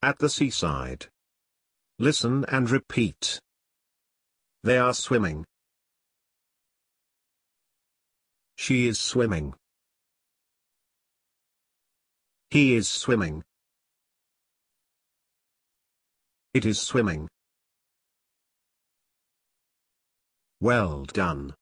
At the seaside. Listen and repeat. They are swimming. She is swimming. He is swimming. It is swimming. Well done.